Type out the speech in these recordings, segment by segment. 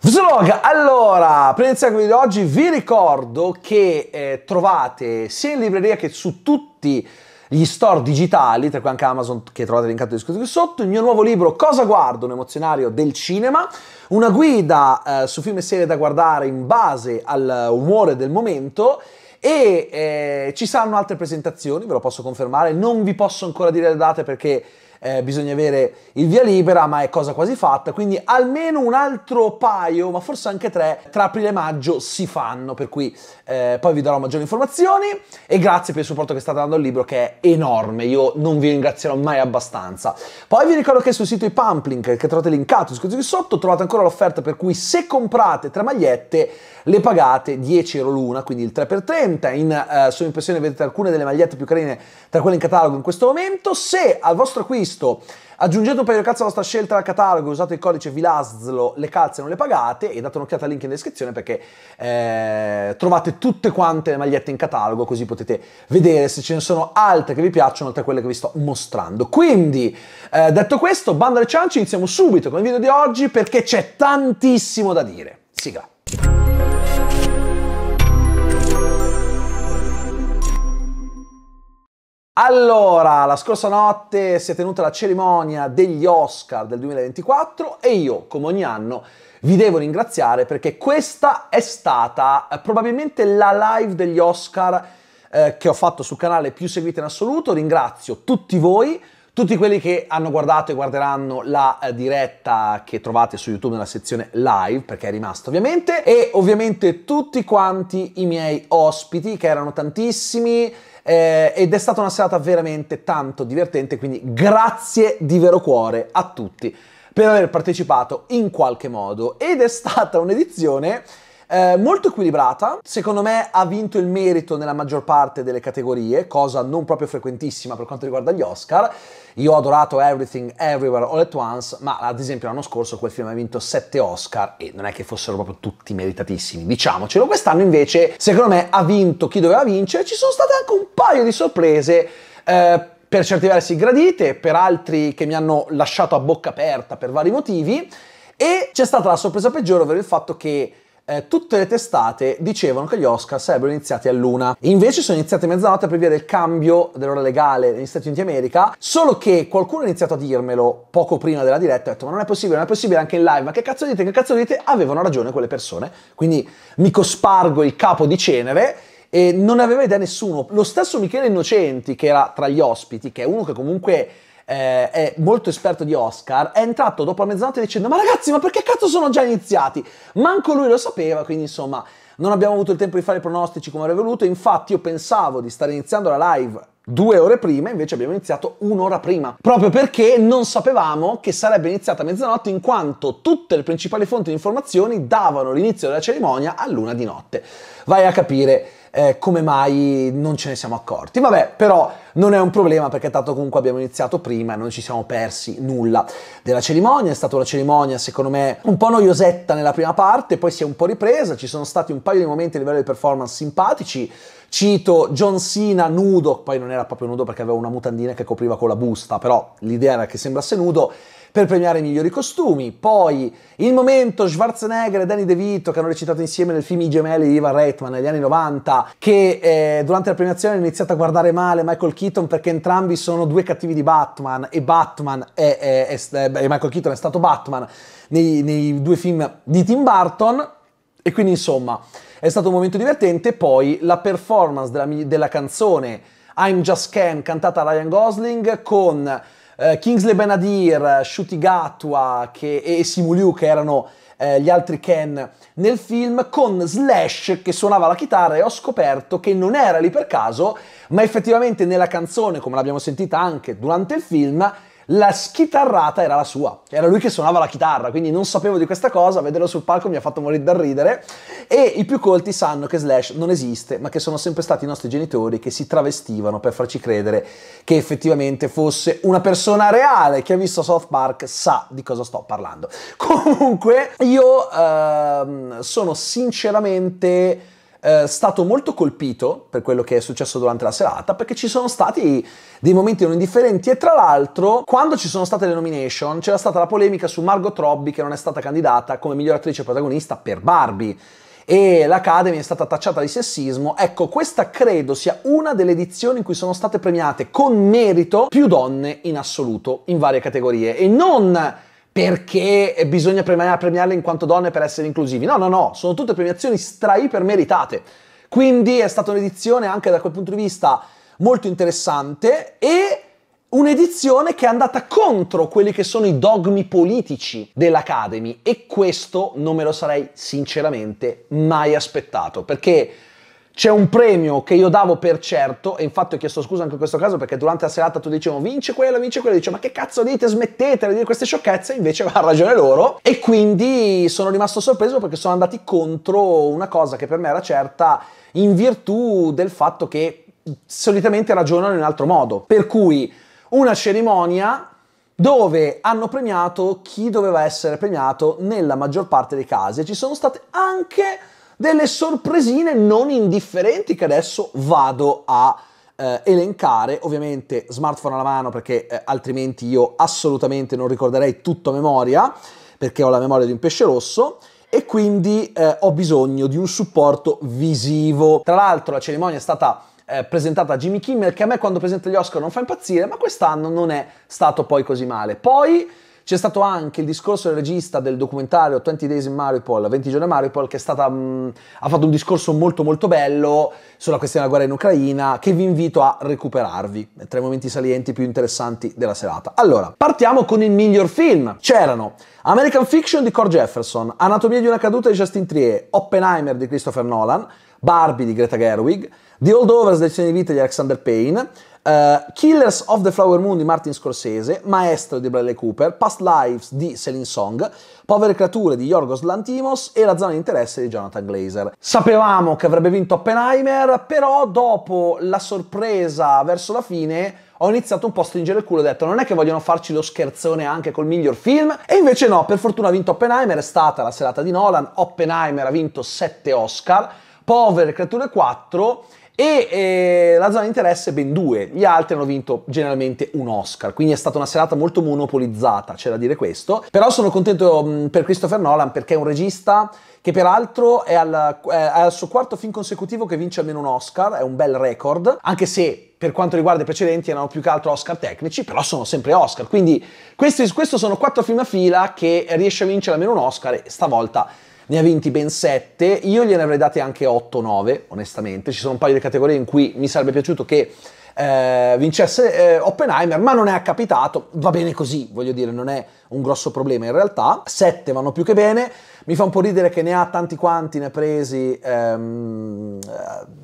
Vlog, allora, per iniziare il video di oggi vi ricordo che eh, trovate sia in libreria che su tutti gli store digitali, tra cui anche Amazon che trovate linkato in descrizione qui sotto, il mio nuovo libro Cosa guardo, un emozionario del cinema, una guida eh, su film e serie da guardare in base all'umore del momento e eh, ci saranno altre presentazioni, ve lo posso confermare, non vi posso ancora dire le date perché eh, bisogna avere il via libera, ma è cosa quasi fatta, quindi almeno un altro paio, ma forse anche tre, tra aprile e maggio si fanno, per cui eh, poi vi darò maggiori informazioni e grazie per il supporto che state dando al libro che è enorme, io non vi ringrazierò mai abbastanza. Poi vi ricordo che sul sito i Pumplink, che trovate linkato qui sotto, trovate ancora l'offerta per cui se comprate tre magliette le pagate 10 euro l'una, quindi il 3x30, in eh, sua impressione vedete alcune delle magliette più carine tra quelle in catalogo in questo momento, se al vostro acquisto acquisto. Aggiungete un paio di calze alla vostra scelta al catalogo, usate il codice VILASLO, le calze non le pagate e date un'occhiata al link in descrizione perché eh, trovate tutte quante le magliette in catalogo così potete vedere se ce ne sono altre che vi piacciono oltre a quelle che vi sto mostrando. Quindi, eh, detto questo, bando alle ciance, iniziamo subito con il video di oggi perché c'è tantissimo da dire. Sigla. Allora, la scorsa notte si è tenuta la cerimonia degli Oscar del 2024 e io, come ogni anno, vi devo ringraziare perché questa è stata eh, probabilmente la live degli Oscar eh, che ho fatto sul canale più seguita in assoluto. Ringrazio tutti voi, tutti quelli che hanno guardato e guarderanno la eh, diretta che trovate su YouTube nella sezione live, perché è rimasta ovviamente, e ovviamente tutti quanti i miei ospiti, che erano tantissimi eh, ed è stata una serata veramente tanto divertente, quindi grazie di vero cuore a tutti per aver partecipato in qualche modo ed è stata un'edizione eh, molto equilibrata, secondo me ha vinto il merito nella maggior parte delle categorie, cosa non proprio frequentissima per quanto riguarda gli Oscar. Io ho adorato Everything Everywhere All at Once, ma ad esempio l'anno scorso quel film ha vinto 7 Oscar e non è che fossero proprio tutti meritatissimi, diciamocelo. Quest'anno invece, secondo me, ha vinto chi doveva vincere. Ci sono state anche un paio di sorprese. Eh, per certi versi gradite, per altri che mi hanno lasciato a bocca aperta per vari motivi. E c'è stata la sorpresa peggiore, ovvero il fatto che eh, tutte le testate dicevano che gli Oscar sarebbero iniziati a luna. Invece sono iniziati a mezzanotte per via del cambio dell'ora legale negli Stati Uniti d'America, solo che qualcuno ha iniziato a dirmelo poco prima della diretta, ho detto ma non è possibile, non è possibile anche in live, ma che cazzo dite, che cazzo dite? Avevano ragione quelle persone, quindi mi cospargo il capo di cenere e non aveva idea nessuno. Lo stesso Michele Innocenti, che era tra gli ospiti, che è uno che comunque eh, è molto esperto di Oscar, è entrato dopo mezzanotte dicendo ma ragazzi ma perché cazzo sono già iniziati? Manco lui lo sapeva, quindi insomma non abbiamo avuto il tempo di fare i pronostici come avrei voluto, infatti io pensavo di stare iniziando la live due ore prima, invece abbiamo iniziato un'ora prima, proprio perché non sapevamo che sarebbe iniziata a mezzanotte in quanto tutte le principali fonti di informazioni davano l'inizio della cerimonia a luna di notte. Vai a capire eh, come mai non ce ne siamo accorti. Vabbè, però non è un problema perché tanto comunque abbiamo iniziato prima e non ci siamo persi nulla della cerimonia. È stata una cerimonia, secondo me, un po' noiosetta nella prima parte, poi si è un po' ripresa, ci sono stati un paio di momenti a livello di performance simpatici. Cito John Cena nudo, poi non era proprio nudo perché aveva una mutandina che copriva con la busta, però l'idea era che sembrasse nudo per premiare i migliori costumi. Poi il momento Schwarzenegger e Danny DeVito che hanno recitato insieme nel film I gemelli di Ivan Reitman negli anni 90, che eh, durante la premiazione hanno iniziato a guardare male Michael Keaton perché entrambi sono due cattivi di Batman e Batman è, è, è, è Michael Keaton è stato Batman nei, nei due film di Tim Burton. E quindi insomma è stato un momento divertente. Poi la performance della, della canzone I'm Just Cam cantata da Ryan Gosling con eh, Kingsley Benadir, Shutigatua che, e Simuliu che erano eh, gli altri Ken nel film con Slash che suonava la chitarra e ho scoperto che non era lì per caso ma effettivamente nella canzone come l'abbiamo sentita anche durante il film la schitarrata era la sua, era lui che suonava la chitarra, quindi non sapevo di questa cosa, vederlo sul palco mi ha fatto morire dal ridere e i più colti sanno che Slash non esiste, ma che sono sempre stati i nostri genitori che si travestivano per farci credere che effettivamente fosse una persona reale, chi ha visto South Park sa di cosa sto parlando. Comunque io ehm, sono sinceramente eh, stato molto colpito per quello che è successo durante la serata, perché ci sono stati dei momenti non indifferenti e tra l'altro quando ci sono state le nomination c'era stata la polemica su Margot Robbie che non è stata candidata come miglior attrice protagonista per Barbie e l'Academy è stata tacciata di sessismo. Ecco, questa credo sia una delle edizioni in cui sono state premiate con merito più donne in assoluto in varie categorie e non perché bisogna premiarle in quanto donne per essere inclusivi. No, no, no, sono tutte premiazioni stra iper meritate. Quindi è stata un'edizione anche da quel punto di vista molto interessante e un'edizione che è andata contro quelli che sono i dogmi politici dell'Academy e questo non me lo sarei sinceramente mai aspettato perché c'è un premio che io davo per certo, e infatti ho chiesto scusa anche in questo caso perché durante la serata tu dicevo vince quello, vince quello, dicevo ma che cazzo dite, smettetela di dire queste sciocchezze, invece ha ragione loro. E quindi sono rimasto sorpreso perché sono andati contro una cosa che per me era certa in virtù del fatto che solitamente ragionano in un altro modo. Per cui una cerimonia dove hanno premiato chi doveva essere premiato nella maggior parte dei casi. Ci sono state anche delle sorpresine non indifferenti che adesso vado a eh, elencare, ovviamente smartphone alla mano perché eh, altrimenti io assolutamente non ricorderei tutto a memoria, perché ho la memoria di un pesce rosso e quindi eh, ho bisogno di un supporto visivo. Tra l'altro la cerimonia è stata eh, presentata a Jimmy Kimmel che a me quando presenta gli Oscar non fa impazzire, ma quest'anno non è stato poi così male. Poi c'è stato anche il discorso del regista del documentario 20 Days in Mariupol, 20 giorni in Mariupol, che è stata, mh, ha fatto un discorso molto molto bello sulla questione della guerra in Ucraina, che vi invito a recuperarvi, tra i momenti salienti più interessanti della serata. Allora, partiamo con il miglior film. C'erano American Fiction di Core Jefferson, Anatomia di una caduta di Justin Trier, Oppenheimer di Christopher Nolan, Barbie di Greta Gerwig, The Old Overs, Lezioni di vita di Alexander Payne, Uh, Killers of the Flower Moon di Martin Scorsese, Maestro di Bradley Cooper, Past Lives di Celine Song, Povere creature di Yorgos Lantimos e La zona di interesse di Jonathan Glazer. Sapevamo che avrebbe vinto Oppenheimer, però dopo la sorpresa verso la fine ho iniziato un po' a stringere il culo e ho detto non è che vogliono farci lo scherzone anche col miglior film e invece no, per fortuna ha vinto Oppenheimer, è stata la serata di Nolan, Oppenheimer ha vinto 7 Oscar Povere creature 4 e eh, la zona di interesse ben due, gli altri hanno vinto generalmente un Oscar, quindi è stata una serata molto monopolizzata, c'è da dire questo, però sono contento mh, mm, per Christopher Nolan perché è un regista che peraltro è al, è al suo quarto film consecutivo che vince almeno un Oscar, è un bel record, anche se per quanto riguarda i precedenti erano più che altro Oscar tecnici, però sono sempre Oscar, quindi questi, questo sono quattro film a fila che riesce a vincere almeno un Oscar e stavolta ne ha vinti ben 7, io gliene avrei date anche 8-9, onestamente, ci sono un paio di categorie in cui mi sarebbe piaciuto che eh, vincesse eh, Oppenheimer, ma non è accapitato, va bene così, voglio dire, non è un grosso problema in realtà, 7 vanno più che bene, mi fa un po' ridere che ne ha tanti quanti, ne ha presi um,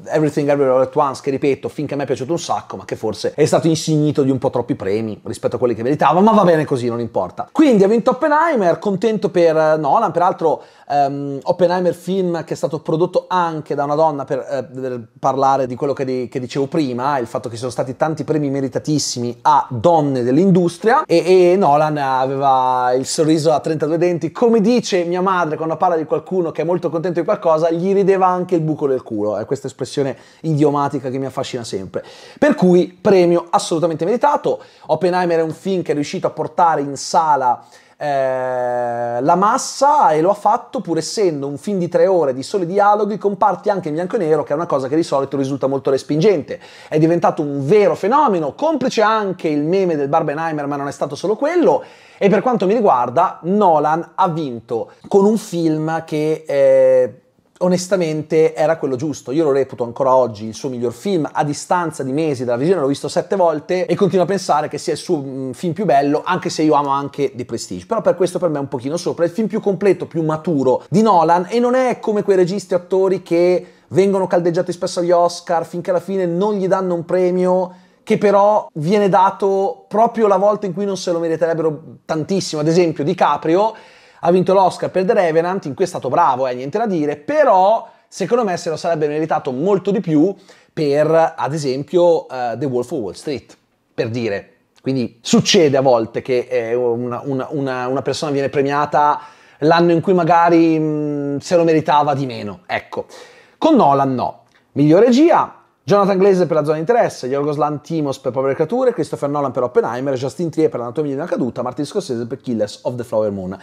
Everything Everywhere All At Once, che ripeto, finché a me è piaciuto un sacco, ma che forse è stato insignito di un po' troppi premi rispetto a quelli che meritava, ma va bene così, non importa. Quindi ha vinto Oppenheimer, contento per eh, Nolan, peraltro um, Oppenheimer film che è stato prodotto anche da una donna per, eh, per parlare di quello che, di, che, dicevo prima, il fatto che ci sono stati tanti premi meritatissimi a donne dell'industria e, e Nolan aveva il sorriso a 32 denti, come dice mia madre quando parla di qualcuno che è molto contento di qualcosa, gli rideva anche il buco del culo, è questa espressione idiomatica che mi affascina sempre. Per cui premio assolutamente meritato, Oppenheimer è un film che è riuscito a portare in sala eh, la massa e lo ha fatto pur essendo un film di tre ore di soli dialoghi con parti anche in bianco e nero che è una cosa che di solito risulta molto respingente. È diventato un vero fenomeno, complice anche il meme del Barbenheimer ma non è stato solo quello e per quanto mi riguarda Nolan ha vinto con un film che... Eh, onestamente era quello giusto. Io lo reputo ancora oggi il suo miglior film, a distanza di mesi dalla visione l'ho visto sette volte e continuo a pensare che sia il suo mm, film più bello, anche se io amo anche The Prestige. Però per questo per me è un pochino sopra, è il film più completo, più maturo di Nolan e non è come quei registi attori che vengono caldeggiati spesso agli Oscar finché alla fine non gli danno un premio che però viene dato proprio la volta in cui non se lo meriterebbero tantissimo. Ad esempio, Di Caprio ha vinto l'Oscar per The Revenant, in cui è stato bravo, eh, niente da dire, però secondo me se lo sarebbe meritato molto di più per, ad esempio, uh, The Wolf of Wall Street, per dire. Quindi succede a volte che eh, una, una, una, una persona viene premiata l'anno in cui magari mh, mm, se lo meritava di meno, ecco. Con Nolan no. Miglior regia, Jonathan Glaze per la zona di interesse, Yorgos Lantimos per Povere Creature, Christopher Nolan per Oppenheimer, Justin Trier per L'Anatomia di una caduta, Martin Scorsese per Killers of the Flower Moon.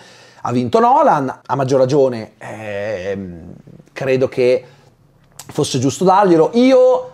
Ha vinto Nolan, a maggior ragione ehm, credo che fosse giusto darglielo. Io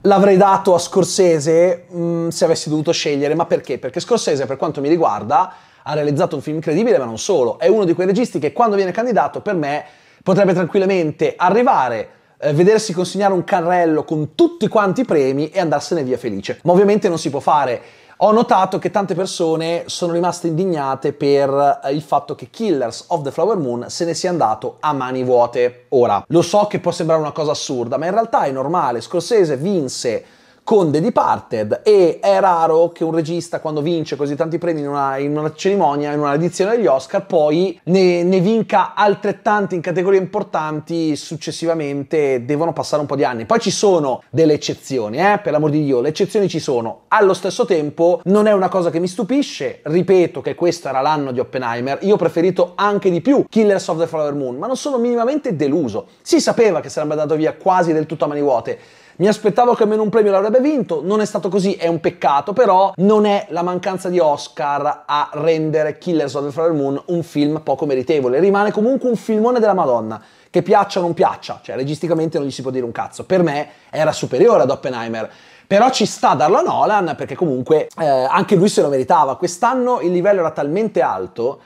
l'avrei dato a Scorsese mh, mm, se avessi dovuto scegliere, ma perché? Perché Scorsese, per quanto mi riguarda, ha realizzato un film incredibile, ma non solo. È uno di quei registi che quando viene candidato, per me, potrebbe tranquillamente arrivare eh, vedersi consegnare un carrello con tutti quanti i premi e andarsene via felice. Ma ovviamente non si può fare. Ho notato che tante persone sono rimaste indignate per eh, il fatto che Killers of the Flower Moon se ne sia andato a mani vuote. Ora, lo so che può sembrare una cosa assurda, ma in realtà è normale. Scorsese vinse Conde di Parted e è raro che un regista quando vince così tanti premi in una, in una cerimonia, in una edizione degli Oscar, poi ne, ne, vinca altrettanti in categorie importanti successivamente, devono passare un po' di anni. Poi ci sono delle eccezioni, eh, per l'amor di Dio, le eccezioni ci sono. Allo stesso tempo non è una cosa che mi stupisce, ripeto che questo era l'anno di Oppenheimer, io ho preferito anche di più Killers of the Flower Moon, ma non sono minimamente deluso. Si sapeva che sarebbe andato via quasi del tutto a mani vuote. Mi aspettavo che almeno un premio l'avrebbe vinto, non è stato così, è un peccato, però non è la mancanza di Oscar a rendere Killers of the Flower Moon un film poco meritevole. Rimane comunque un filmone della Madonna che piaccia o non piaccia, cioè registicamente non gli si può dire un cazzo. Per me era superiore ad Oppenheimer. Però ci sta a darlo a Nolan perché comunque eh, anche lui se lo meritava. Quest'anno il livello era talmente alto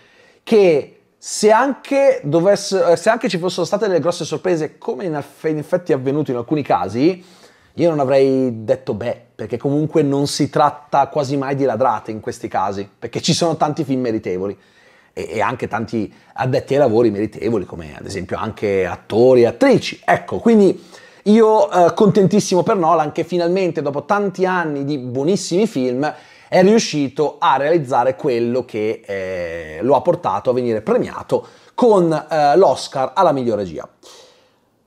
che se anche, dovesse, eh, se anche ci fossero state delle grosse sorprese, come in, in effetti è avvenuto in alcuni casi, io non avrei detto beh, perché comunque non si tratta quasi mai di ladrate in questi casi, perché ci sono tanti film meritevoli e, e anche tanti addetti ai lavori meritevoli, come ad esempio anche attori e attrici. Ecco, quindi io eh, contentissimo per Nolan che finalmente dopo tanti anni di buonissimi film è riuscito a realizzare quello che eh, lo ha portato a venire premiato con eh, l'Oscar alla miglior regia.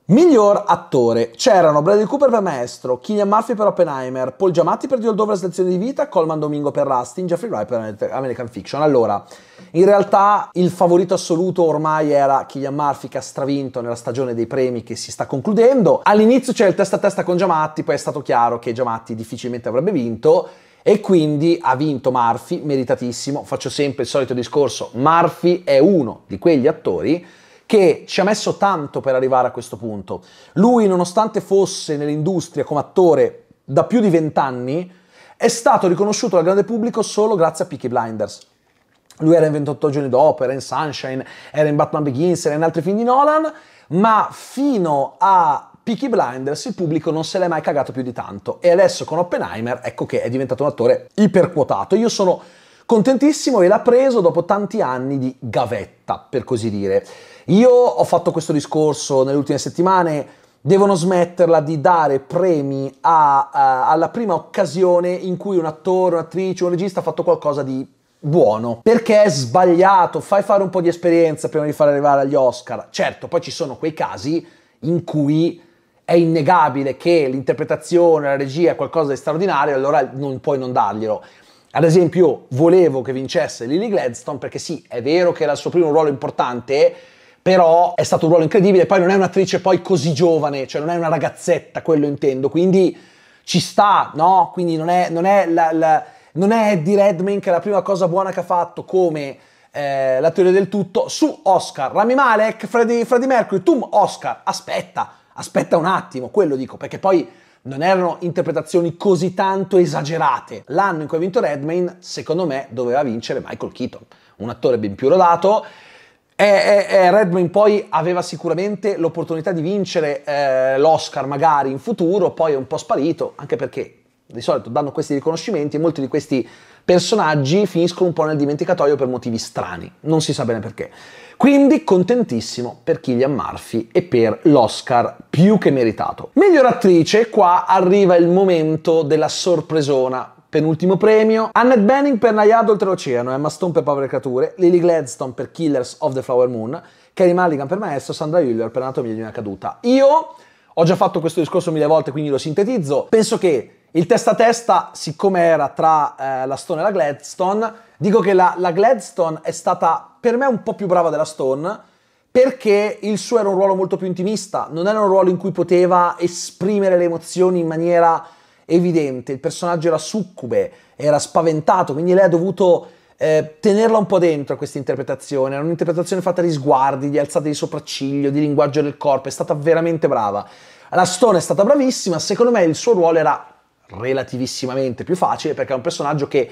Miglior attore. C'erano Bradley Cooper per Maestro, Killian Murphy per Oppenheimer, Paul Giamatti per The Old Over Lezione di Vita, Colman Domingo per Rustin, Jeffrey Wright per American Fiction. Allora, in realtà il favorito assoluto ormai era Killian Murphy che ha stravinto nella stagione dei premi che si sta concludendo. All'inizio c'era il testa a testa con Giamatti, poi è stato chiaro che Giamatti difficilmente avrebbe vinto e quindi ha vinto Murphy, meritatissimo. Faccio sempre il solito discorso, Murphy è uno di quegli attori che ci ha messo tanto per arrivare a questo punto. Lui, nonostante fosse nell'industria come attore da più di vent'anni, è stato riconosciuto dal grande pubblico solo grazie a Peaky Blinders. Lui era in 28 giorni dopo, era in Sunshine, era in Batman Begins, era in altri film di Nolan, ma fino a Peaky Blinders il pubblico non se l'è mai cagato più di tanto. E adesso con Oppenheimer, ecco che è diventato un attore iperquotato. Io sono Contentissimo e l'ha preso dopo tanti anni di gavetta, per così dire. Io ho fatto questo discorso nelle ultime settimane, devono smetterla di dare premi a, a, alla prima occasione in cui un attore, un'attrice, un regista ha fatto qualcosa di buono. Perché è sbagliato, fai fare un po' di esperienza prima di far arrivare agli Oscar. Certo, poi ci sono quei casi in cui è innegabile che l'interpretazione, la regia è qualcosa di straordinario, allora non puoi non darglielo. Ad esempio, volevo che vincesse Lily Gladstone perché sì, è vero che era il suo primo ruolo importante, però è stato un ruolo incredibile, poi non è un'attrice poi così giovane, cioè non è una ragazzetta, quello intendo, quindi ci sta, no? Quindi non è, non è, la, la, non è Eddie Redmayne che è la prima cosa buona che ha fatto come eh, la teoria del tutto su Oscar. Rami Malek, Freddie, Freddie Mercury, Tum Oscar, aspetta, aspetta un attimo, quello dico, perché poi non erano interpretazioni così tanto esagerate. L'anno in cui ha vinto Redmayne, secondo me, doveva vincere Michael Keaton, un attore ben più rodato. E, e, e Redmayne poi aveva sicuramente l'opportunità di vincere eh, l'Oscar magari in futuro, poi è un po' sparito, anche perché di solito danno questi riconoscimenti e molti di questi personaggi finiscono un po' nel dimenticatoio per motivi strani, non si sa bene perché. Quindi contentissimo per Killian Murphy e per l'Oscar più che meritato. Miglior attrice, qua arriva il momento della sorpresona penultimo premio. Annette Benning per oltre l'oceano, Emma Stone per Povere Creature, Lily Gladstone per Killers of the Flower Moon, Kerry Mulligan per Maestro, Sandra Hüller per Anatomia di una caduta. Io ho già fatto questo discorso mille volte, quindi lo sintetizzo. Penso che il testa a testa, siccome era tra eh, la Stone e la Gladstone, dico che la, la Gladstone è stata per me un po' più brava della Stone perché il suo era un ruolo molto più intimista, non era un ruolo in cui poteva esprimere le emozioni in maniera evidente, il personaggio era succube, era spaventato, quindi lei ha dovuto eh, tenerla un po' dentro a questa interpretazione, era un'interpretazione fatta di sguardi, di alzate di sopracciglio, di linguaggio del corpo, è stata veramente brava. La Stone è stata bravissima, secondo me il suo ruolo era relativissimamente più facile perché è un personaggio che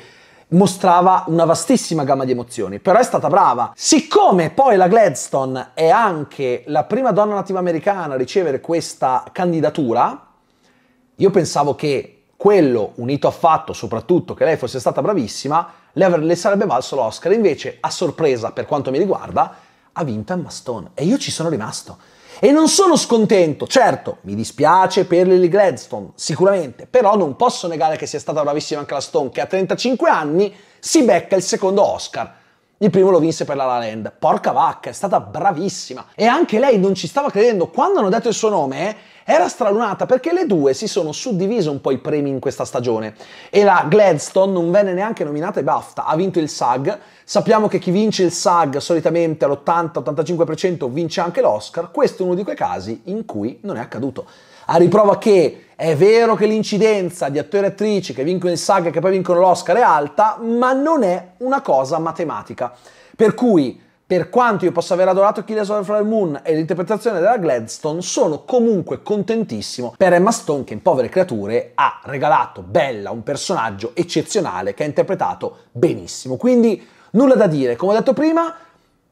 mostrava una vastissima gamma di emozioni, però è stata brava. Siccome poi la Gladstone è anche la prima donna nativa americana a ricevere questa candidatura, io pensavo che quello, unito al fatto soprattutto che lei fosse stata bravissima, le, avre- le sarebbe valso l'Oscar, invece a sorpresa per quanto mi riguarda ha vinto Emma Stone e io ci sono rimasto e non sono scontento, certo, mi dispiace per Lily Gladstone, sicuramente, però non posso negare che sia stata bravissima anche la Stone, che a 35 anni si becca il secondo Oscar. Il primo lo vinse per la La Land. Porca vacca, è stata bravissima. E anche lei non ci stava credendo. Quando hanno detto il suo nome, eh, era stralunata perché le due si sono suddivise un po' i premi in questa stagione e la Gladstone non venne neanche nominata e BAFTA, ha vinto il SAG, sappiamo che chi vince il SAG solitamente all'80-85% vince anche l'Oscar, questo è uno di quei casi in cui non è accaduto. A riprova che è vero che l'incidenza di attori e attrici che vincono il SAG e che poi vincono l'Oscar è alta, ma non è una cosa matematica. Per cui per quanto io possa aver adorato Killers of the Moon e l'interpretazione della Gladstone, sono comunque contentissimo per Emma Stone che in Povere Creature ha regalato Bella un personaggio eccezionale che ha interpretato benissimo. Quindi nulla da dire, come ho detto prima,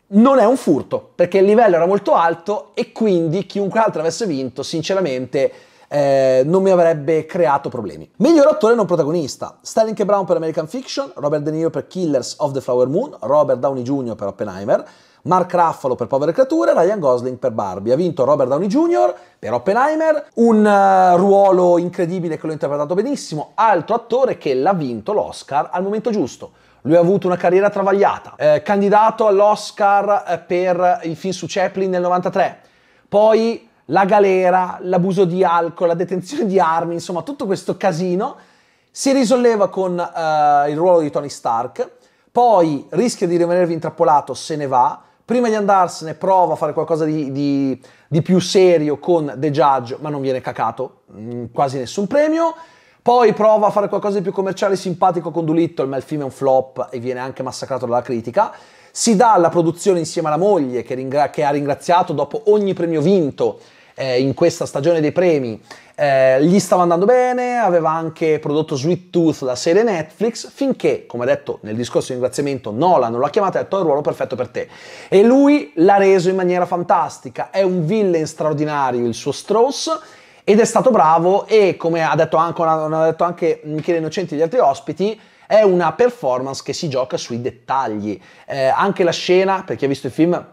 non è un furto, perché il livello era molto alto e quindi chiunque altro avesse vinto, sinceramente eh, non mi avrebbe creato problemi. Miglior attore non protagonista, Sterling K. Brown per American Fiction, Robert De Niro per Killers of the Flower Moon, Robert Downey Jr. per Oppenheimer, Mark Raffalo per Povere Creature, Ryan Gosling per Barbie. Ha vinto Robert Downey Jr. per Oppenheimer, un uh, ruolo incredibile che l'ho interpretato benissimo, altro attore che l'ha vinto l'Oscar al momento giusto. Lui ha avuto una carriera travagliata, eh, candidato all'Oscar eh, per il film su Chaplin nel 93, poi la galera, l'abuso di alcol, la detenzione di armi, insomma tutto questo casino, si risolleva con uh, il ruolo di Tony Stark, poi rischia di rimanervi intrappolato, se ne va, prima di andarsene prova a fare qualcosa di, di, di più serio con The Judge, ma non viene cacato mh, mm, quasi nessun premio, poi prova a fare qualcosa di più commerciale e simpatico con Dulittle, ma il film è un flop e viene anche massacrato dalla critica, si dà alla produzione insieme alla moglie che, ringra- che ha ringraziato dopo ogni premio vinto eh, in questa stagione dei premi eh, gli stava andando bene, aveva anche prodotto Sweet Tooth, la serie Netflix, finché, come detto nel discorso di ringraziamento, Nolan lo ha chiamato e ha detto è il ruolo perfetto per te. E lui l'ha reso in maniera fantastica, è un villain straordinario il suo Strauss, ed è stato bravo e come ha detto anche, ha detto anche Michele Innocenti e gli altri ospiti, è una performance che si gioca sui dettagli. Eh, anche la scena, perché ha visto il film,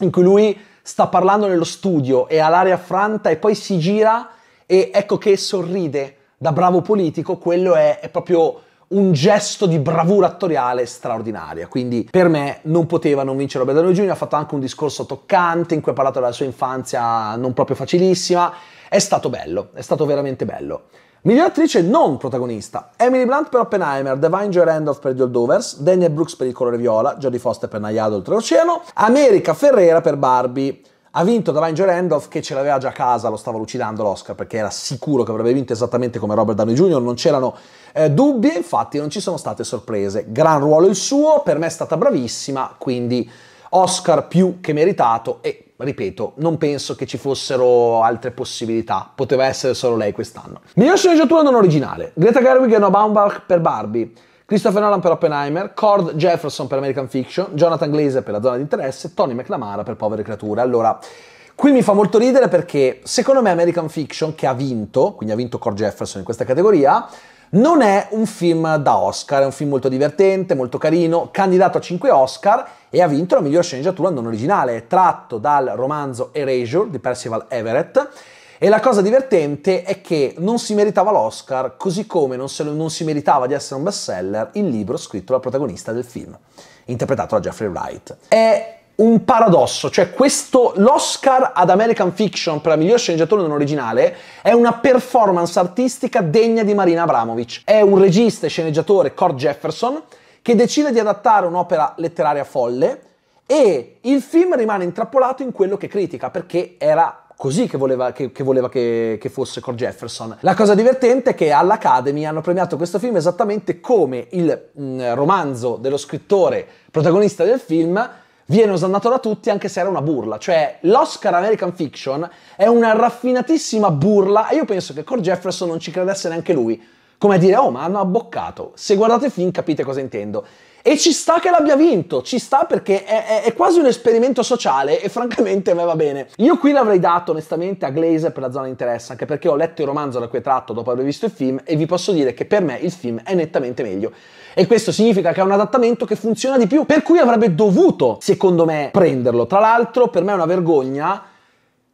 in cui lui sta parlando nello studio e ha l'aria franta e poi si gira e ecco che sorride da bravo politico, quello è, è proprio un gesto di bravura attoriale straordinaria. Quindi per me non poteva non vincere Robert Downey Jr. Ha fatto anche un discorso toccante in cui ha parlato della sua infanzia non proprio facilissima. È stato bello, è stato veramente bello. Miglior attrice non protagonista. Emily Blunt per Oppenheimer, Divine Joy Randolph per The Old Overs, Daniel Brooks per Il colore viola, Jodie Foster per Nayado Oltreoceano, America Ferrera per Barbie. Ha vinto Divine Joy Randolph che ce l'aveva già a casa, lo stava lucidando l'Oscar perché era sicuro che avrebbe vinto esattamente come Robert Downey Jr., non c'erano eh, dubbi e infatti non ci sono state sorprese. Gran ruolo il suo, per me è stata bravissima, quindi Oscar più che meritato e ripeto, non penso che ci fossero altre possibilità. Poteva essere solo lei quest'anno. Miglior sceneggiatura non originale. Greta Gerwig e Noah Baumbach per Barbie. Christopher Nolan per Oppenheimer, Cord Jefferson per American Fiction, Jonathan Glazer per La zona di interesse, Tony McNamara per Povere creature. Allora, Qui mi fa molto ridere perché secondo me American Fiction, che ha vinto, quindi ha vinto Core Jefferson in questa categoria, non è un film da Oscar, è un film molto divertente, molto carino, candidato a 5 Oscar e ha vinto la miglior sceneggiatura non originale, tratto dal romanzo Erasure di Percival Everett. E la cosa divertente è che non si meritava l'Oscar, così come non, lo, non si meritava di essere un bestseller il libro scritto dal protagonista del film, interpretato da Jeffrey Wright. È un paradosso, cioè questo, l'Oscar ad American Fiction per la miglior sceneggiatura non originale è una performance artistica degna di Marina Abramovic. È un regista e sceneggiatore, Cord Jefferson, che decide di adattare un'opera letteraria folle e il film rimane intrappolato in quello che critica, perché era così che voleva, che, che, voleva che, che, fosse Core Jefferson. La cosa divertente è che all'Academy hanno premiato questo film esattamente come il mh, mm, romanzo dello scrittore protagonista del film viene osannato da tutti anche se era una burla. Cioè, l'Oscar American Fiction è una raffinatissima burla e io penso che Core Jefferson non ci credesse neanche lui. Come a dire, oh, ma hanno abboccato. Se guardate il film capite cosa intendo. E ci sta che l'abbia vinto, ci sta perché è, è, è quasi un esperimento sociale e francamente a me va bene. Io qui l'avrei dato onestamente a Glazer per la zona di interesse, anche perché ho letto il romanzo da cui è tratto dopo aver visto il film e vi posso dire che per me il film è nettamente meglio. E questo significa che è un adattamento che funziona di più, per cui avrebbe dovuto, secondo me, prenderlo. Tra l'altro, per me è una vergogna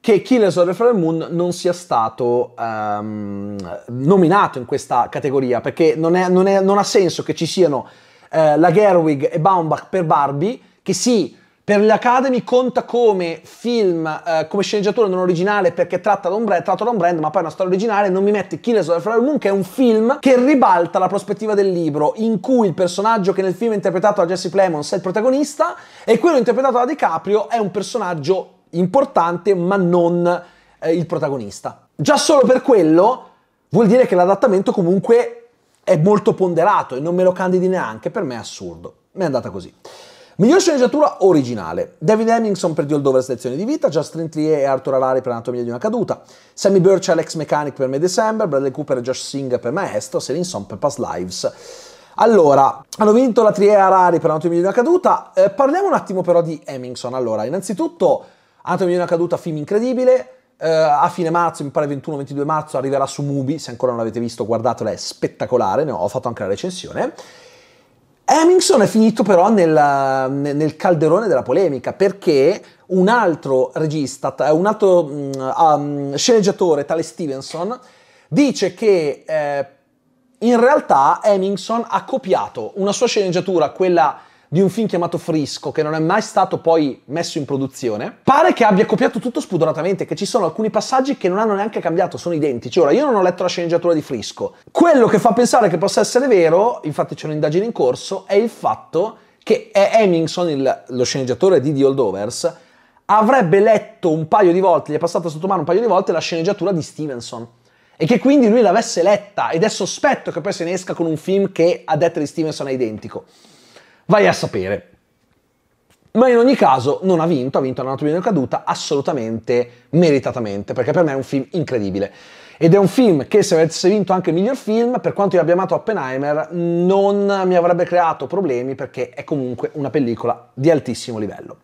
che Killers of the Flower Moon non sia stato um, nominato in questa categoria, perché non, è, non, è, non ha senso che ci siano eh, la Gerwig e Baumbach per Barbie, che sì, per l'Academy conta come film, eh, come sceneggiatura non originale perché tratta da un brand, tratto da un brand, ma poi è una storia originale, non mi mette Killers of the Flower Moon che è un film che ribalta la prospettiva del libro, in cui il personaggio che nel film è interpretato da Jesse Plemons è il protagonista e quello interpretato da DiCaprio è un personaggio importante ma non eh, il protagonista. Già solo per quello vuol dire che l'adattamento comunque è molto ponderato e non me lo candidi neanche, per me è assurdo. Mi è andata così. Miglior sceneggiatura originale. David Hemmingson per The Old Over Selezione di Vita, Justin Trier e Arthur Harari per Anatomia di una caduta, Sammy Birch e Alex Mechanic per Me December, Bradley Cooper e Josh Singh per Maestro, Selinson per Past Lives. Allora, hanno vinto la Trier e Harari per Anatomia di una caduta. Eh, parliamo un attimo però di Hemmingson. Allora, innanzitutto, Anatomia di una caduta, film incredibile, Uh, a fine marzo, mi pare 21-22 marzo, arriverà su Mubi, se ancora non l'avete visto guardatela, è spettacolare, ne ho fatto anche la recensione. Hemmingson è finito però nel, nel, calderone della polemica perché un altro regista, un altro mm, um, sceneggiatore, tale Stevenson, dice che eh, in realtà Hemmingson ha copiato una sua sceneggiatura, quella di un film chiamato Frisco, che non è mai stato poi messo in produzione, pare che abbia copiato tutto spudoratamente, che ci sono alcuni passaggi che non hanno neanche cambiato, sono identici. Ora, io non ho letto la sceneggiatura di Frisco. Quello che fa pensare che possa essere vero, infatti c'è un'indagine in corso, è il fatto che Hemmingson, il, lo sceneggiatore di The Old avrebbe letto un paio di volte, gli è passata sotto mano un paio di volte la sceneggiatura di Stevenson e che quindi lui l'avesse letta ed è sospetto che poi se ne esca con un film che a detta di Stevenson è identico. Vai a sapere. Ma in ogni caso non ha vinto, ha vinto Anatomia di una caduta assolutamente meritatamente, perché per me è un film incredibile. Ed è un film che se avesse vinto anche il miglior film, per quanto io abbia amato Oppenheimer, non mi avrebbe creato problemi perché è comunque una pellicola di altissimo livello.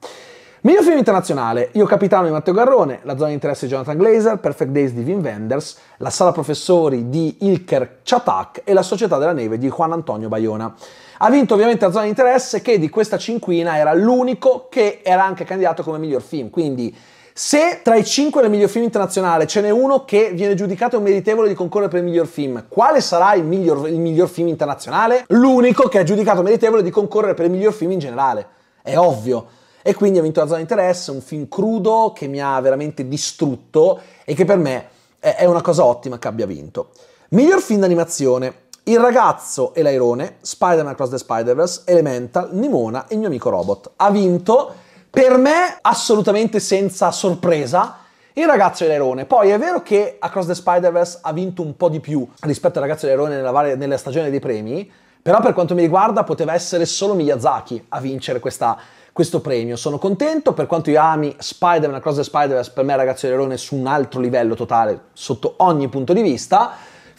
Miglior film internazionale, Io Capitano di Matteo Garrone, La zona di interesse di Jonathan Glazer, Perfect Days di Wim Wenders, La sala professori di Ilker Chatak e La società della neve di Juan Antonio Bayona. Ha vinto ovviamente la zona di interesse che di questa cinquina era l'unico che era anche candidato come miglior film, quindi se tra i cinque del miglior film internazionale ce n'è uno che viene giudicato meritevole di concorrere per il miglior film, quale sarà il miglior, il miglior film internazionale? L'unico che è giudicato meritevole di concorrere per il miglior film in generale. È ovvio. E quindi ha vinto la zona di interesse, un film crudo che mi ha veramente distrutto e che per me è una cosa ottima che abbia vinto. Miglior film d'animazione. Il ragazzo e l'airone, Spider-Man Across the Spider-Verse, Elemental, Nimona e il mio amico Robot. Ha vinto, per me, assolutamente senza sorpresa, il ragazzo e l'airone. Poi è vero che Across the Spider-Verse ha vinto un po' di più rispetto al ragazzo e l'airone nella, varia, nella stagione dei premi, però per quanto mi riguarda poteva essere solo Miyazaki a vincere questa, questo premio. Sono contento, per quanto io ami Spider-Man Across the Spider-Verse, per me Ragazzo e l'airone su un altro livello totale, sotto ogni punto di vista.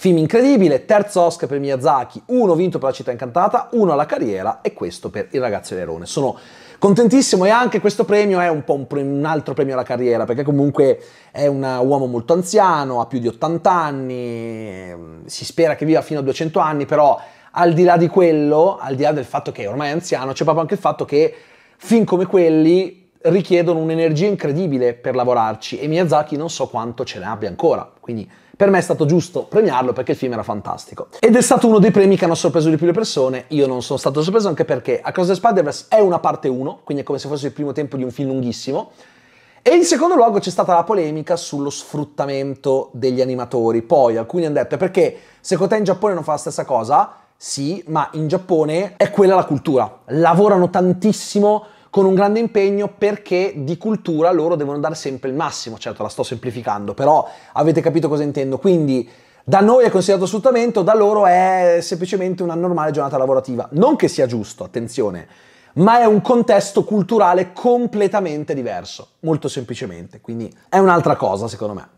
Film incredibile, terzo Oscar per Miyazaki, uno vinto per La città incantata, uno alla carriera e questo per Il ragazzo Nerone. Sono contentissimo e anche questo premio è un po' un, pre- un, altro premio alla carriera perché comunque è un uomo molto anziano, ha più di 80 anni, ehm, si spera che viva fino a 200 anni, però al di là di quello, al di là del fatto che ormai è anziano, c'è proprio anche il fatto che film come quelli richiedono un'energia incredibile per lavorarci e Miyazaki non so quanto ce ne abbia ancora, quindi per me è stato giusto premiarlo perché il film era fantastico. Ed è stato uno dei premi che hanno sorpreso di più le persone. Io non sono stato sorpreso anche perché A Cosa the Spider-Verse è una parte 1, quindi è come se fosse il primo tempo di un film lunghissimo. E in secondo luogo c'è stata la polemica sullo sfruttamento degli animatori. Poi alcuni hanno detto perché secondo te in Giappone non fa la stessa cosa? Sì, ma in Giappone è quella la cultura. Lavorano tantissimo con un grande impegno perché di cultura loro devono dare sempre il massimo. Certo, la sto semplificando, però avete capito cosa intendo. Quindi da noi è considerato sfruttamento, da loro è semplicemente una normale giornata lavorativa. Non che sia giusto, attenzione, ma è un contesto culturale completamente diverso, molto semplicemente. Quindi è un'altra cosa, secondo me.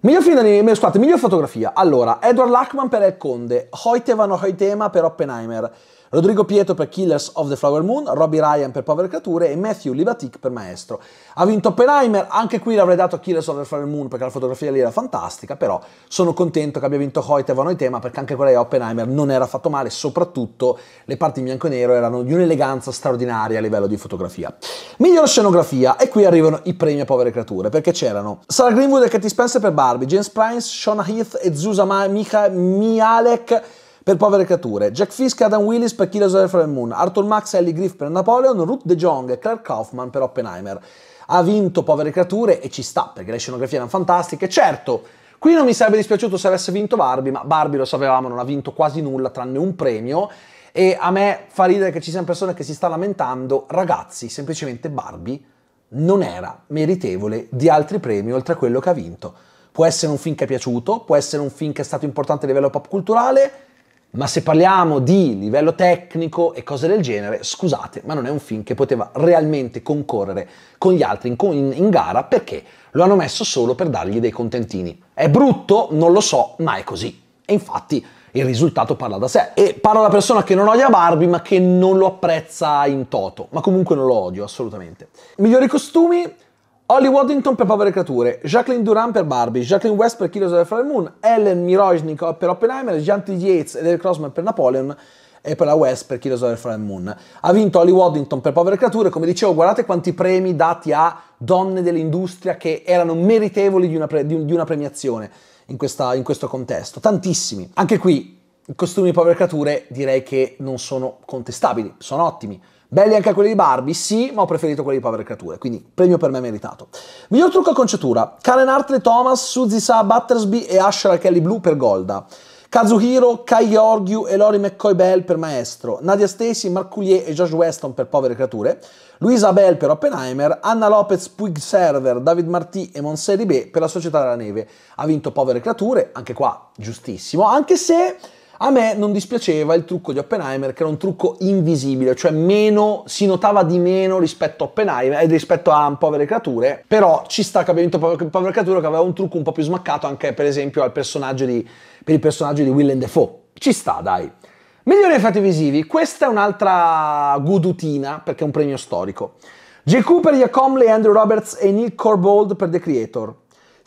Miglior film d'animazione, scusate, miglior fotografia. Allora, Edward Lachman per El Conde, Hoitevano Hoitema per Oppenheimer, Rodrigo Pieto per Killers of the Flower Moon, Robbie Ryan per Povere Creature e Matthew Libatic per Maestro. Ha vinto Oppenheimer, anche qui l'avrei dato a Killers of the Flower Moon perché la fotografia lì era fantastica, però sono contento che abbia vinto Hoyt e Van Tema perché anche quella di Oppenheimer non era fatto male, soprattutto le parti in bianco e nero erano di un'eleganza straordinaria a livello di fotografia. Miglior scenografia, e qui arrivano i premi a Povere Creature perché c'erano Sarah Greenwood e Katy Spencer per Barbie, James Price, Shona Heath e Zusa Mika Mialek per povere creature, Jack Fisk Adam Willis per Killers of the Flower Moon, Arthur Max e Ellie Griff per Napoleon, Ruth De Jong e Clark Kaufman per Oppenheimer. Ha vinto Povere creature e ci sta, perché le scenografie erano fantastiche. Certo, qui non mi sarebbe dispiaciuto se avesse vinto Barbie, ma Barbie lo sapevamo, non ha vinto quasi nulla tranne un premio. E a me fa ridere che ci siano persone che si stanno lamentando, ragazzi, semplicemente Barbie non era meritevole di altri premi oltre a quello che ha vinto. Può essere un film che è piaciuto, può essere un film che è stato importante a livello pop culturale, ma se parliamo di livello tecnico e cose del genere, scusate, ma non è un film che poteva realmente concorrere con gli altri in, in, in gara perché lo hanno messo solo per dargli dei contentini. È brutto? Non lo so, ma è così. E infatti il risultato parla da sé. E parla la persona che non odia Barbie, ma che non lo apprezza in toto. Ma comunque non lo odio, assolutamente. Migliori costumi? Holly Waddington per Povere Creature, Jacqueline Duran per Barbie, Jacqueline West per Killers of the Flower Moon, Ellen Mirojnikov per Oppenheimer, Gianti Yates ed Eric Crossman per Napoleon e per la West per Killers of the Flower Moon. Ha vinto Holly Waddington per Povere Creature, come dicevo guardate quanti premi dati a donne dell'industria che erano meritevoli di una, pre- di una premiazione in, questa, in questo contesto, tantissimi. Anche qui i costumi di Povere Creature direi che non sono contestabili, sono ottimi. Belli anche quelli di Barbie, sì, ma ho preferito quelli di Povere Creature, quindi premio per me meritato. Miglior trucco a conciatura, Karen Hartley, Thomas, Suzy Sa, Battersby e Asher Kelly Blue per Golda. Kazuhiro, Kai Georgiou e Lori McCoy Bell per Maestro, Nadia Stacy, Marc Coulier e Josh Weston per Povere Creature, Luisa Bell per Oppenheimer, Anna Lopez, Puig Server, David Martì e Monseri B per La Società della Neve. Ha vinto Povere Creature, anche qua giustissimo, anche se a me non dispiaceva il trucco di Oppenheimer, che era un trucco invisibile, cioè meno, si notava di meno rispetto a Oppenheimer e eh, rispetto a Povere Creature, però ci sta che abbiamo vinto Povere Creature che aveva un trucco un po' più smaccato anche per esempio di, per il personaggio di Will and Defoe. Ci sta, dai. Migliori effetti visivi, questa è un'altra godutina perché è un premio storico. J. Cooper, Iacomley, Andrew Roberts e Nick Corbold per The Creator.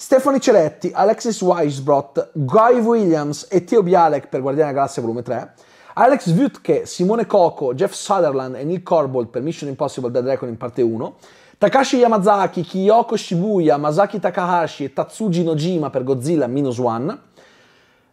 Stefani Celetti, Alexis Weisbrot, Guy Williams e Theo Bialek per Guardiana Galassia Volume 3, Alex Vutke, Simone Coco, Jeff Sutherland e Neil Corbold per Mission Impossible Dead Dragon in parte 1, Takashi Yamazaki, Kiyoko Shibuya, Masaki Takahashi e Tatsuji Nojima per Godzilla Minus One,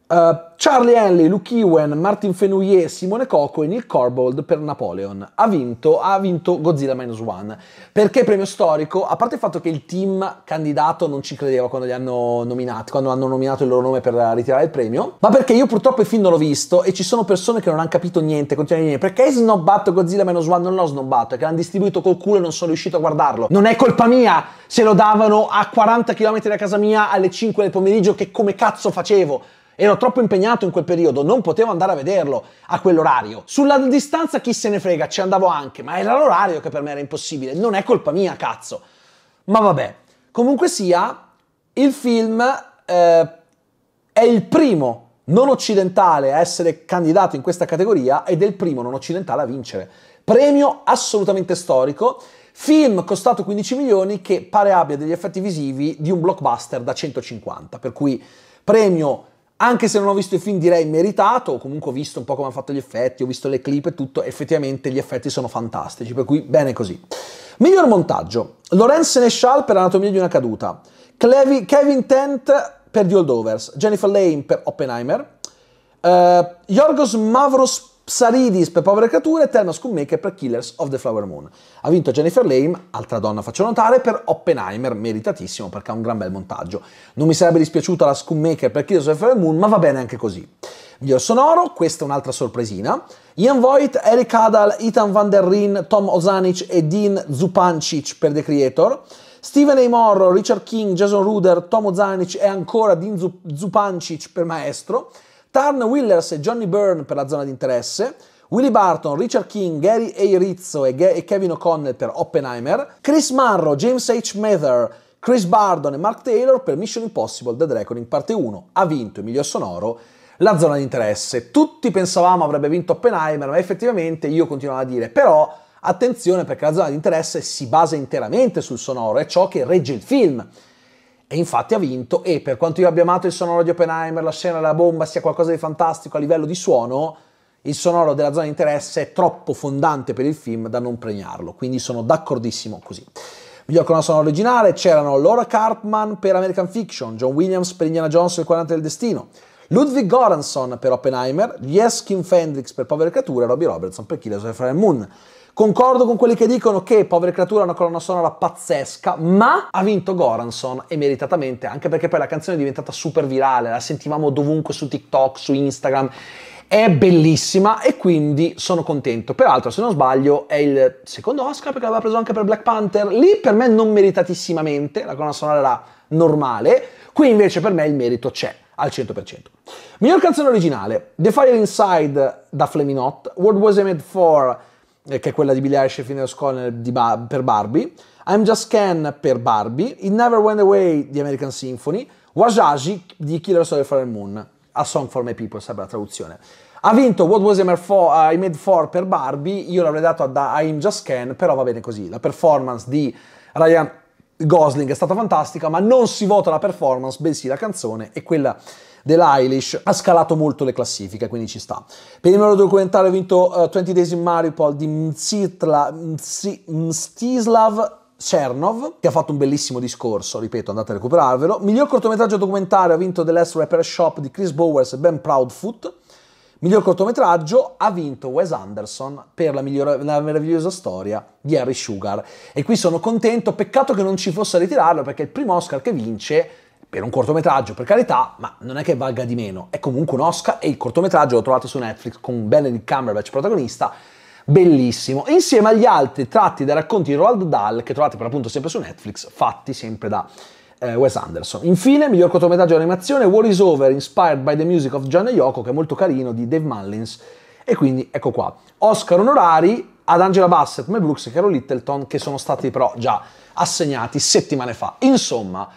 eh, Charlie Henley, Luke Ewen, Martin Fenouillet, Simone Coco e Neil Corbold per Napoleon. Ha vinto, ha vinto Godzilla Minus One. Perché premio storico? A parte il fatto che il team candidato non ci credeva quando li hanno nominati, quando hanno nominato il loro nome per ritirare il premio, ma perché io purtroppo il film non l'ho visto e ci sono persone che non hanno capito niente, continuano a dire perché hai snobbato Godzilla Minus One? Non l'ho snobbato, è che l'hanno distribuito col culo e non sono riuscito a guardarlo. Non è colpa mia se lo davano a 40 km da casa mia alle 5 del pomeriggio che come cazzo facevo? ero troppo impegnato in quel periodo, non potevo andare a vederlo a quell'orario. Sulla distanza chi se ne frega, ci andavo anche, ma era l'orario che per me era impossibile, non è colpa mia, cazzo. Ma vabbè, comunque sia, il film eh, è il primo non occidentale a essere candidato in questa categoria ed è il primo non occidentale a vincere. Premio assolutamente storico. Film costato 15 milioni che pare abbia degli effetti visivi di un blockbuster da 150, per cui premio anche se non ho visto il film direi meritato, o comunque ho visto un po' come hanno fatto gli effetti, ho visto le clip e tutto, effettivamente gli effetti sono fantastici, per cui bene così. Miglior montaggio, Lorenz Seneschal per Anatomia di una caduta, Clevi, Kevin Tent per The Oldovers, Jennifer Lane per Oppenheimer, uh, Yorgos Mavros Psaridis per Povere Creature e Thelma Schoonmaker per Killers of the Flower Moon. Ha vinto Jennifer Lame, altra donna faccio notare, per Oppenheimer, meritatissimo perché ha un gran bel montaggio. Non mi sarebbe dispiaciuta la Schoonmaker per Killers of the Flower Moon, ma va bene anche così. Miglior sonoro, questa è un'altra sorpresina. Ian Voigt, Eric Adal, Ethan Van Der Rijn, Tom Ozanic e Dean Zupancic per The Creator. Steven A. Morro, Richard King, Jason Ruder, Tom Ozanic e ancora Dean Zupancic per Maestro. Tarn Willers e Johnny Byrne per la zona di interesse, Willie Barton, Richard King, Gary A. Rizzo e, Ge- e Kevin O'Connell per Oppenheimer, Chris Marro, James H. Mather, Chris Bardon e Mark Taylor per Mission Impossible The Reckoning parte 1. Ha vinto Emilio Sonoro la zona di interesse. Tutti pensavamo avrebbe vinto Oppenheimer, ma effettivamente io continuavo a dire però attenzione perché la zona di interesse si basa interamente sul sonoro, è ciò che regge il film. E infatti ha vinto e per quanto io abbia amato il sonoro di Oppenheimer, la scena della bomba sia qualcosa di fantastico a livello di suono, il sonoro della zona di interesse è troppo fondante per il film da non pregnarlo, quindi sono d'accordissimo così. Miglior colonna sonora originale c'erano Laura Cartman per American Fiction, John Williams per Indiana Jones e il 40 del destino, Ludwig Göransson per Oppenheimer, Jeskin Fendrix per Povere Creature e Robbie Robertson per Killers of the Moon. Concordo con quelli che dicono che Povera creatura ha una colonna sonora pazzesca, ma ha vinto Goranson e meritatamente, anche perché poi la canzone è diventata super virale, la sentivamo dovunque su TikTok, su Instagram è bellissima e quindi sono contento. Peraltro, se non sbaglio, è il secondo Oscar perché l'aveva preso anche per Black Panther. Lì per me non meritatissimamente, la colonna sonora era normale, qui invece per me il merito c'è al 100%. Miglior canzone originale: The Fire Inside da Flaminot, What Was I Made For eh, che è quella di Billie Eilish e Phineas Conner per Barbie, I'm Just Ken per Barbie, It Never Went Away di American Symphony, Wajaji di Killer Soul of the Moon, A Song for My People, sarebbe la traduzione. Ha vinto What Was I, for, uh, I Made For per Barbie, io l'avrei dato da I'm Just Ken, però va bene così. La performance di Ryan Gosling è stata fantastica, ma non si vota la performance, bensì la canzone e quella dell'Eilish ha scalato molto le classifiche, quindi ci sta. Per il miglior documentario ha vinto uh, eh, 20 Days in Mariupol di Mzitla, Mz, Mstislav Chernov, che ha fatto un bellissimo discorso, ripeto, andate a recuperarvelo. Miglior cortometraggio documentario ha vinto The Last Rapper Shop di Chris Bowers e Ben Proudfoot. Miglior cortometraggio ha vinto Wes Anderson per la, migliore, la, meravigliosa storia di Harry Sugar. E qui sono contento, peccato che non ci fosse a ritirarlo perché il primo Oscar che vince per un cortometraggio, per carità, ma non è che valga di meno. È comunque un Oscar e il cortometraggio lo trovate su Netflix con Benedict Cumberbatch protagonista, bellissimo, insieme agli altri tratti dai racconti di Roald Dahl che trovate per appunto sempre su Netflix, fatti sempre da eh, Wes Anderson. Infine, miglior cortometraggio di animazione, War is Over, Inspired by the Music of John Yoko, che è molto carino, di Dave Mullins. E quindi ecco qua. Oscar onorari ad Angela Bassett, Mel Brooks e Carol Littleton, che sono stati però già assegnati settimane fa. Insomma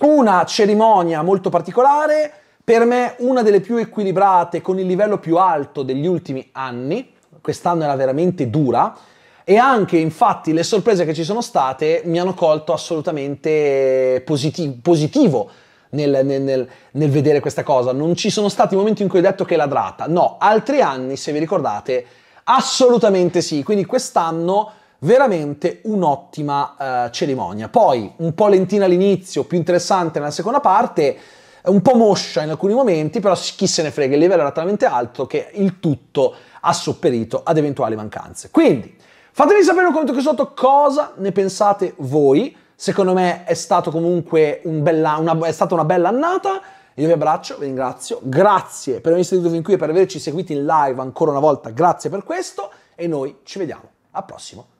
una cerimonia molto particolare, per me una delle più equilibrate, con il livello più alto degli ultimi anni. Quest'anno era veramente dura. E anche infatti le sorprese che ci sono state mi hanno colto assolutamente positi- positivo nel, nel, nel, nel, vedere questa cosa. Non ci sono stati momenti in cui ho detto che è ladrata. No, altri anni, se vi ricordate, assolutamente sì. Quindi quest'anno veramente un'ottima eh, cerimonia. Poi un po' lentina all'inizio, più interessante nella seconda parte, un po' moscia in alcuni momenti, però chi se ne frega, il livello era talmente alto che il tutto ha sopperito ad eventuali mancanze. Quindi fatemi sapere in un commento qui sotto cosa ne pensate voi. Secondo me è stato comunque un bella, una, è stata una bella annata. Io vi abbraccio, vi ringrazio, grazie per avermi seguito fin qui e per averci seguito in live ancora una volta, grazie per questo e noi ci vediamo al prossimo